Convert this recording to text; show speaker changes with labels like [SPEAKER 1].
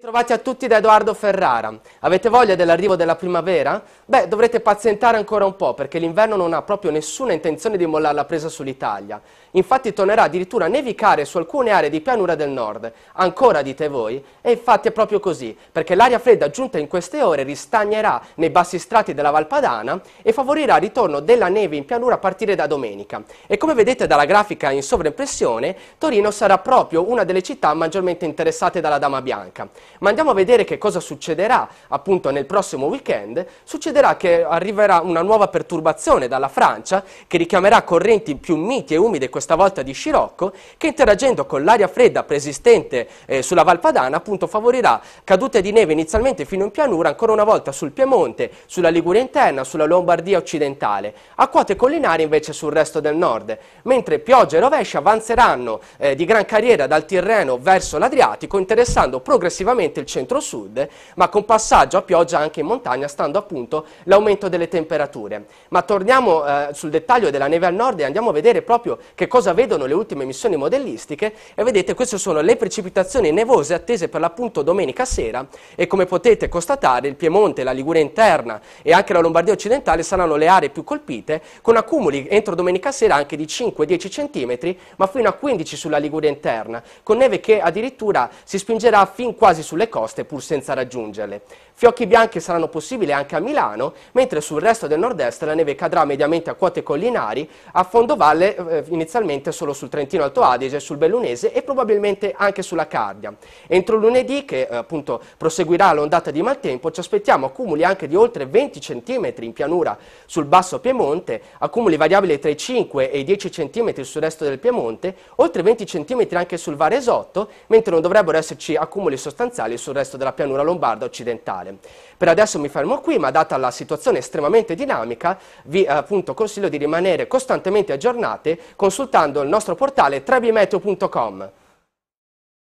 [SPEAKER 1] ritrovati a tutti da Edoardo Ferrara. Avete voglia dell'arrivo della primavera? Beh, dovrete pazientare ancora un po' perché l'inverno non ha proprio nessuna intenzione di mollare la presa sull'Italia. Infatti tornerà addirittura a nevicare su alcune aree di pianura del nord. Ancora dite voi? E infatti è proprio così, perché l'aria fredda giunta in queste ore ristagnerà nei bassi strati della Valpadana e favorirà il ritorno della neve in pianura a partire da domenica. E come vedete dalla grafica in sovraimpressione, Torino sarà proprio una delle città maggiormente interessate dalla Dama Bianca. Ma andiamo a vedere che cosa succederà appunto nel prossimo weekend. Succederà che arriverà una nuova perturbazione dalla Francia che richiamerà correnti più miti e umide, questa volta di scirocco, che interagendo con l'aria fredda preesistente eh, sulla Valpadana appunto favorirà cadute di neve inizialmente fino in pianura, ancora una volta sul Piemonte, sulla Liguria interna, sulla Lombardia occidentale, a quote collinari invece sul resto del nord, mentre piogge e rovesci avanzeranno eh, di gran carriera dal Tirreno verso l'Adriatico, interessando progressivamente esclusivamente il centro-sud, ma con passaggio a pioggia anche in montagna, stando appunto l'aumento delle temperature. Ma torniamo eh, sul dettaglio della neve al nord e andiamo a vedere proprio che cosa vedono le ultime missioni modellistiche e vedete queste sono le precipitazioni nevose attese per l'appunto domenica sera e come potete constatare il Piemonte, la Liguria interna e anche la Lombardia occidentale saranno le aree più colpite con accumuli entro domenica sera anche di 5-10 cm ma fino a 15 sulla Liguria interna con neve che addirittura si spingerà fin quasi sulle coste pur senza raggiungerle. Fiocchi bianchi saranno possibili anche a Milano, mentre sul resto del nord-est la neve cadrà mediamente a quote collinari, a fondovalle eh, inizialmente solo sul Trentino Alto Adige, sul Bellunese e probabilmente anche sulla Cardia. Entro lunedì, che eh, appunto proseguirà l'ondata di maltempo, ci aspettiamo accumuli anche di oltre 20 cm in pianura sul basso Piemonte, accumuli variabili tra i 5 e i 10 cm sul resto del Piemonte, oltre 20 cm anche sul Varesotto, mentre non dovrebbero esserci accumuli sostanziali parziali sul resto della pianura lombarda occidentale. Per adesso mi fermo qui, ma data la situazione estremamente dinamica, vi eh, appunto, consiglio di rimanere costantemente aggiornate consultando il nostro portale trebimeteo.com.